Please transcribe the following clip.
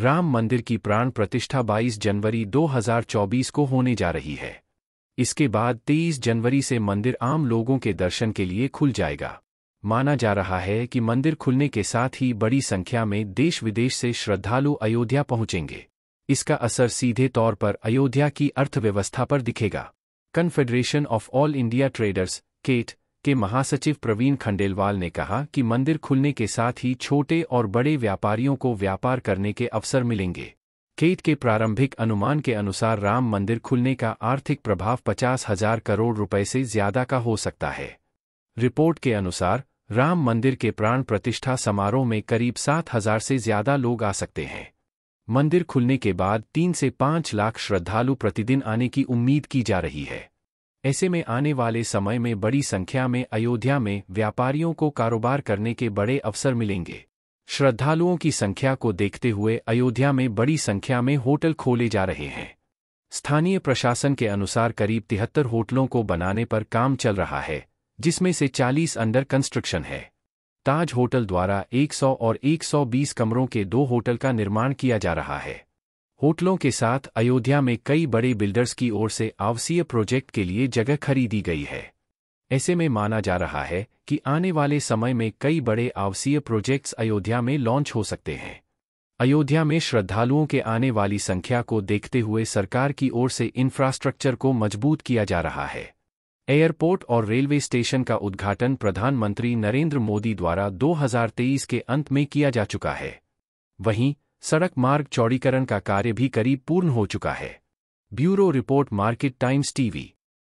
राम मंदिर की प्राण प्रतिष्ठा 22 जनवरी 2024 को होने जा रही है इसके बाद 23 जनवरी से मंदिर आम लोगों के दर्शन के लिए खुल जाएगा माना जा रहा है कि मंदिर खुलने के साथ ही बड़ी संख्या में देश विदेश से श्रद्धालु अयोध्या पहुंचेंगे इसका असर सीधे तौर पर अयोध्या की अर्थव्यवस्था पर दिखेगा confederation of all India traders केट के महासचिव प्रवीण खंडेलवाल ने कहा कि मंदिर खुलने के साथ ही छोटे और बड़े व्यापारियों को व्यापार करने के अवसर मिलेंगे केट के प्रारंभिक अनुमान के अनुसार राम मंदिर खुलने का आर्थिक प्रभाव पचास हजार करोड़ रुपए से ज्यादा का हो सकता है रिपोर्ट के अनुसार राम मंदिर के प्राण प्रतिष्ठा समारोह में करीब सात हजार से ज्यादा लोग आ सकते हैं मंदिर खुलने के बाद तीन से पांच लाख श्रद्धालु प्रतिदिन आने की उम्मीद की जा रही है ऐसे में आने वाले समय में बड़ी संख्या में अयोध्या में व्यापारियों को कारोबार करने के बड़े अवसर मिलेंगे श्रद्धालुओं की संख्या को देखते हुए अयोध्या में बड़ी संख्या में होटल खोले जा रहे हैं स्थानीय प्रशासन के अनुसार करीब तिहत्तर होटलों को बनाने पर काम चल रहा है जिसमें से 40 अंडर कंस्ट्रक्शन है ताज होटल द्वारा 100 और 120 कमरों के दो होटल का निर्माण किया जा रहा है होटलों के साथ अयोध्या में कई बड़े बिल्डर्स की ओर से आवासीय प्रोजेक्ट के लिए जगह खरीदी गई है ऐसे में माना जा रहा है कि आने वाले समय में कई बड़े आवासीय प्रोजेक्ट्स अयोध्या में लॉन्च हो सकते हैं अयोध्या में श्रद्धालुओं के आने वाली संख्या को देखते हुए सरकार की ओर से इंफ्रास्ट्रक्चर को मजबूत किया जा रहा है एयरपोर्ट और रेलवे स्टेशन का उद्घाटन प्रधानमंत्री नरेंद्र मोदी द्वारा 2023 के अंत में किया जा चुका है वहीं सड़क मार्ग चौड़ीकरण का कार्य भी करीब पूर्ण हो चुका है bureau report Market Times TV